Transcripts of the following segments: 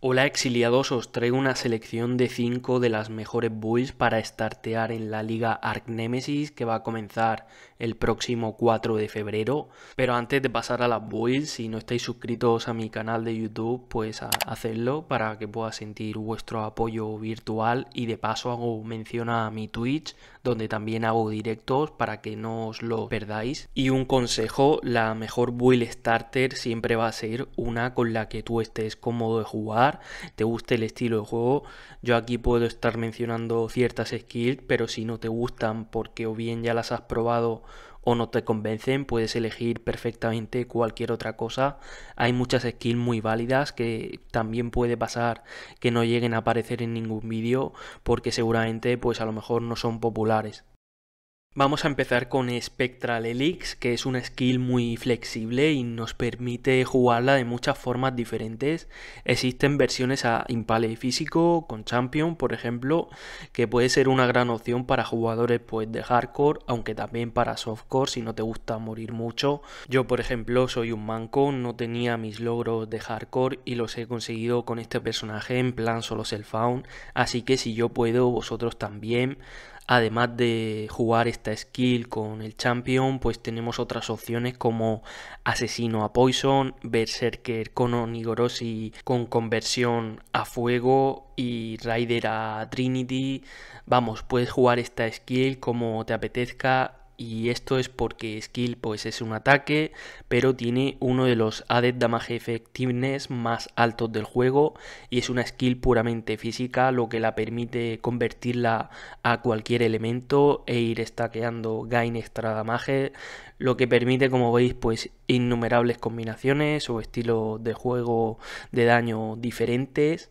Hola exiliados, os traigo una selección de 5 de las mejores bulls para startear en la liga Arc Nemesis que va a comenzar el próximo 4 de febrero. Pero antes de pasar a las builds, si no estáis suscritos a mi canal de YouTube, pues a hacerlo para que pueda sentir vuestro apoyo virtual. Y de paso hago mención a mi Twitch, donde también hago directos para que no os lo perdáis. Y un consejo, la mejor build starter siempre va a ser una con la que tú estés cómodo de jugar, te guste el estilo de juego. Yo aquí puedo estar mencionando ciertas skills, pero si no te gustan porque o bien ya las has probado o no te convencen, puedes elegir perfectamente cualquier otra cosa. Hay muchas skills muy válidas que también puede pasar que no lleguen a aparecer en ningún vídeo porque seguramente pues a lo mejor no son populares. Vamos a empezar con Spectral Elix, que es una skill muy flexible y nos permite jugarla de muchas formas diferentes. Existen versiones a Impale físico, con Champion, por ejemplo, que puede ser una gran opción para jugadores pues, de hardcore, aunque también para softcore si no te gusta morir mucho. Yo, por ejemplo, soy un manco, no tenía mis logros de hardcore y los he conseguido con este personaje en plan solo self-found, así que si yo puedo, vosotros también. Además de jugar esta skill con el champion, pues tenemos otras opciones como asesino a poison, berserker con onigoroshi con conversión a fuego y rider a trinity. Vamos, puedes jugar esta skill como te apetezca y esto es porque Skill pues es un ataque, pero tiene uno de los Added Damage Effectiveness más altos del juego y es una skill puramente física, lo que la permite convertirla a cualquier elemento e ir stackeando gain extra damage, lo que permite como veis pues innumerables combinaciones o estilos de juego de daño diferentes.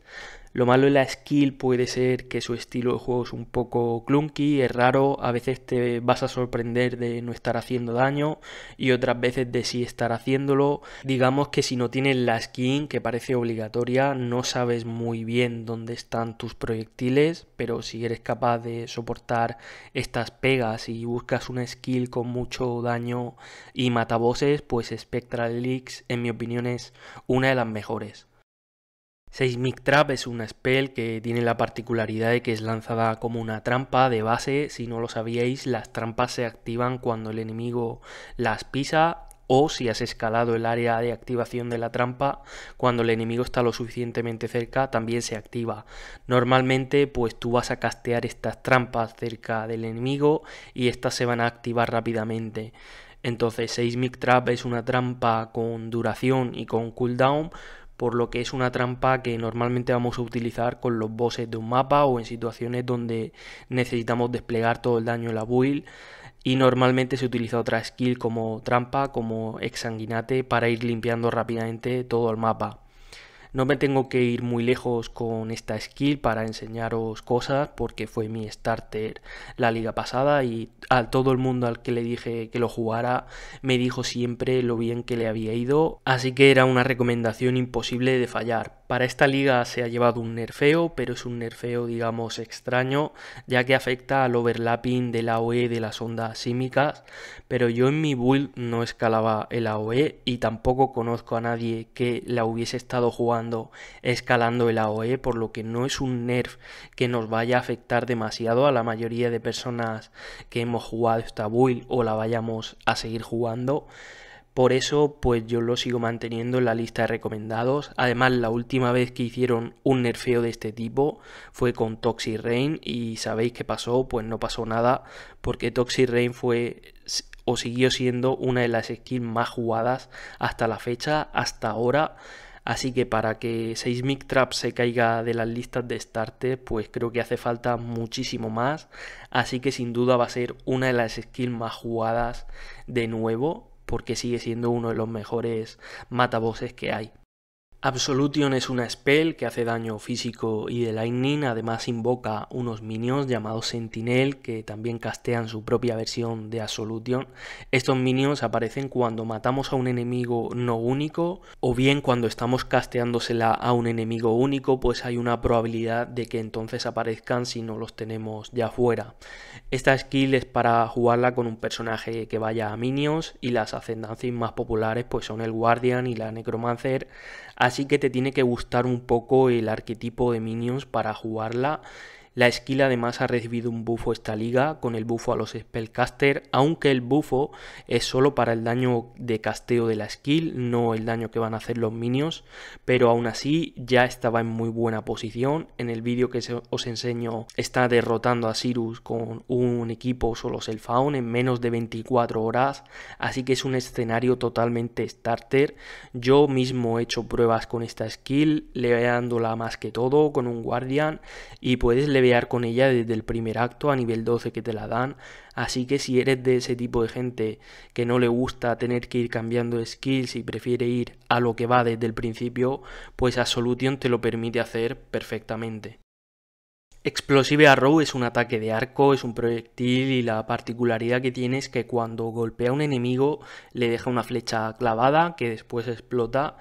Lo malo de la skill puede ser que su estilo de juego es un poco clunky, es raro, a veces te vas a sorprender de no estar haciendo daño y otras veces de sí estar haciéndolo. Digamos que si no tienes la skin, que parece obligatoria, no sabes muy bien dónde están tus proyectiles, pero si eres capaz de soportar estas pegas y buscas una skill con mucho daño y mataboses, pues Spectral Leaks en mi opinión es una de las mejores. Seismic Trap es una spell que tiene la particularidad de que es lanzada como una trampa de base. Si no lo sabíais, las trampas se activan cuando el enemigo las pisa o si has escalado el área de activación de la trampa, cuando el enemigo está lo suficientemente cerca, también se activa. Normalmente, pues tú vas a castear estas trampas cerca del enemigo y estas se van a activar rápidamente. Entonces, Seismic Trap es una trampa con duración y con cooldown, por lo que es una trampa que normalmente vamos a utilizar con los bosses de un mapa o en situaciones donde necesitamos desplegar todo el daño en la build y normalmente se utiliza otra skill como trampa, como exanguinate, para ir limpiando rápidamente todo el mapa. No me tengo que ir muy lejos con esta skill para enseñaros cosas porque fue mi starter la liga pasada y a todo el mundo al que le dije que lo jugara me dijo siempre lo bien que le había ido, así que era una recomendación imposible de fallar. Para esta liga se ha llevado un nerfeo, pero es un nerfeo digamos extraño ya que afecta al overlapping de la OE de las ondas símicas, pero yo en mi build no escalaba el AOE y tampoco conozco a nadie que la hubiese estado jugando escalando, el AOE, por lo que no es un nerf que nos vaya a afectar demasiado a la mayoría de personas que hemos jugado esta build o la vayamos a seguir jugando. Por eso, pues yo lo sigo manteniendo en la lista de recomendados. Además, la última vez que hicieron un nerfeo de este tipo fue con Toxic Rain y sabéis qué pasó, pues no pasó nada porque Toxic Rain fue o siguió siendo una de las skins más jugadas hasta la fecha, hasta ahora. Así que para que Seismic Trap se caiga de las listas de starter, pues creo que hace falta muchísimo más. Así que sin duda va a ser una de las skills más jugadas de nuevo, porque sigue siendo uno de los mejores matabosses que hay. Absolution es una spell que hace daño físico y de lightning, además invoca unos minions llamados Sentinel que también castean su propia versión de Absolution. Estos minions aparecen cuando matamos a un enemigo no único o bien cuando estamos casteándosela a un enemigo único, pues hay una probabilidad de que entonces aparezcan si no los tenemos ya fuera. Esta skill es para jugarla con un personaje que vaya a minions y las ascendancias más populares pues son el Guardian y la Necromancer Así que te tiene que gustar un poco el arquetipo de Minions para jugarla la esquila además ha recibido un bufo esta liga con el bufo a los spellcaster, aunque el bufo es solo para el daño de casteo de la skill, no el daño que van a hacer los minions, pero aún así ya estaba en muy buena posición. En el vídeo que os enseño está derrotando a Cyrus con un equipo solo Selfaun en menos de 24 horas, así que es un escenario totalmente starter. Yo mismo he hecho pruebas con esta skill, leveándola más que todo con un guardian y puedes leer con ella desde el primer acto a nivel 12 que te la dan. Así que si eres de ese tipo de gente que no le gusta tener que ir cambiando skills y prefiere ir a lo que va desde el principio, pues Absolution te lo permite hacer perfectamente. Explosive Arrow es un ataque de arco, es un proyectil y la particularidad que tiene es que cuando golpea a un enemigo le deja una flecha clavada que después explota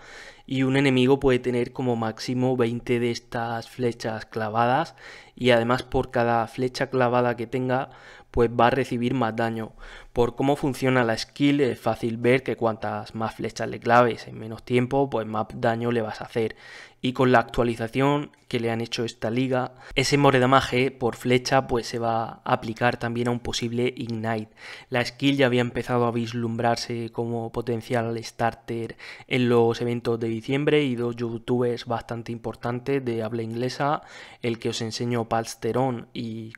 y un enemigo puede tener como máximo 20 de estas flechas clavadas y además por cada flecha clavada que tenga pues va a recibir más daño por cómo funciona la skill es fácil ver que cuantas más flechas le claves en menos tiempo, pues más daño le vas a hacer. Y con la actualización que le han hecho esta liga, ese moredamaje por flecha pues se va a aplicar también a un posible Ignite. La skill ya había empezado a vislumbrarse como potencial starter en los eventos de diciembre y dos youtubers bastante importantes de habla inglesa, el que os enseño Palsterón y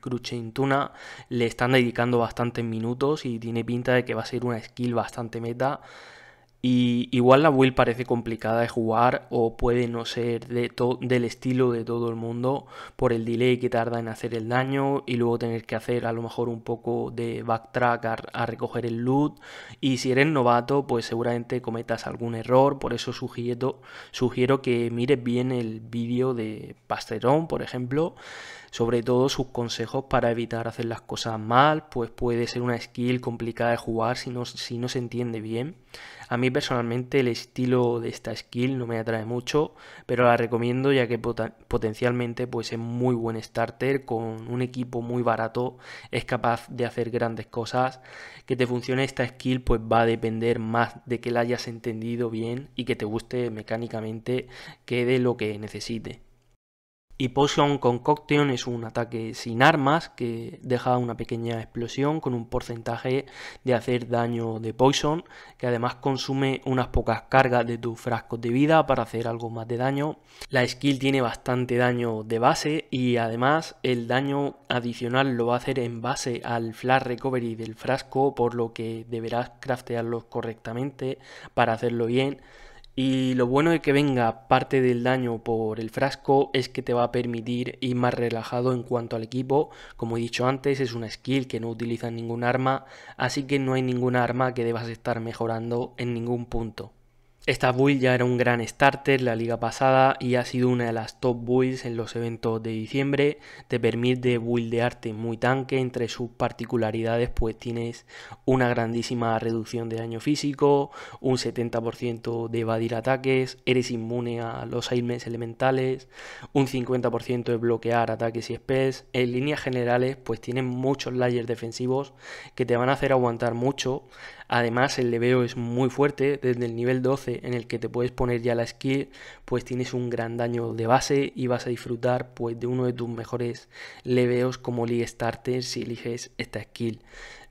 Tuna, le están dedicando bastantes minutos y tiene pinta de que va a ser una skill bastante meta. Y igual la build parece complicada de jugar o puede no ser de del estilo de todo el mundo por el delay que tarda en hacer el daño y luego tener que hacer a lo mejor un poco de backtrack a, recoger el loot. Y si eres novato pues seguramente cometas algún error, por eso sugiero, sugiero que mires bien el vídeo de Pasterón por ejemplo sobre todo sus consejos para evitar hacer las cosas mal, pues puede ser una skill complicada de jugar si no, se entiende bien. A mí personalmente el estilo de esta skill no me atrae mucho, pero la recomiendo ya que potencialmente pues es muy buen starter, con un equipo muy barato es capaz de hacer grandes cosas. Que te funcione esta skill pues va a depender más de que la hayas entendido bien y que te guste mecánicamente que de lo que necesite. Y Poison Concoction es un ataque sin armas que deja una pequeña explosión con un porcentaje de hacer daño de Poison, que además consume unas pocas cargas de tus frascos de vida para hacer algo más de daño. La skill tiene bastante daño de base y además el daño adicional lo va a hacer en base al flash recovery del frasco, por lo que deberás craftearlo correctamente para hacerlo bien. Y lo bueno de que venga parte del daño por el frasco es que te va a permitir ir más relajado en cuanto al equipo. Como he dicho antes, es una skill que no utiliza ningún arma, así que no hay ninguna arma que debas estar mejorando en ningún punto. Esta build ya era un gran starter la liga pasada y ha sido una de las top builds en los eventos de diciembre. Te permite buildearte muy tanque, entre sus particularidades pues tienes una grandísima reducción de daño físico, un 70% de evadir ataques, eres inmune a los ailments elementales, un 50% de bloquear ataques y spells. En líneas generales pues tienen muchos layers defensivos que te van a hacer aguantar mucho Además, el leveo es muy fuerte, desde el nivel 12 en el que te puedes poner ya la skill, pues tienes un gran daño de base y vas a disfrutar pues de uno de tus mejores leveos como League Starter si eliges esta skill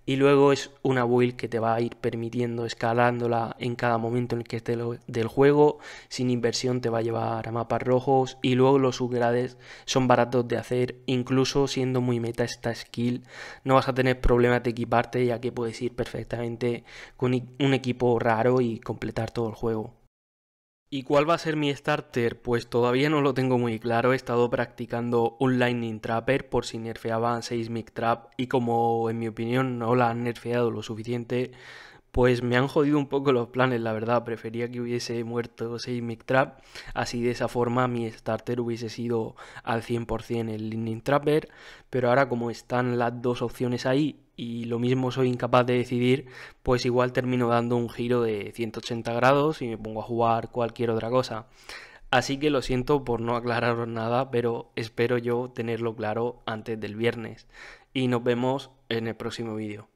y luego es una build que te va a ir permitiendo escalándola en cada momento en el que esté del juego, sin inversión te va a llevar a mapas rojos y luego los upgrades son baratos de hacer, incluso siendo muy meta esta skill, no vas a tener problemas de equiparte ya que puedes ir perfectamente con un equipo raro y completar todo el juego. ¿Y cuál va a ser mi starter? Pues todavía no lo tengo muy claro, he estado practicando un Lightning Trapper por si nerfeaban Mic Trap y como en mi opinión no la han nerfeado lo suficiente, pues me han jodido un poco los planes, la verdad, prefería que hubiese muerto Mic Trap, así de esa forma mi starter hubiese sido al 100% el Lightning Trapper, pero ahora como están las dos opciones ahí y lo mismo soy incapaz de decidir, pues igual termino dando un giro de 180 grados y me pongo a jugar cualquier otra cosa. Así que lo siento por no aclararos nada, pero espero yo tenerlo claro antes del viernes. Y nos vemos en el próximo vídeo.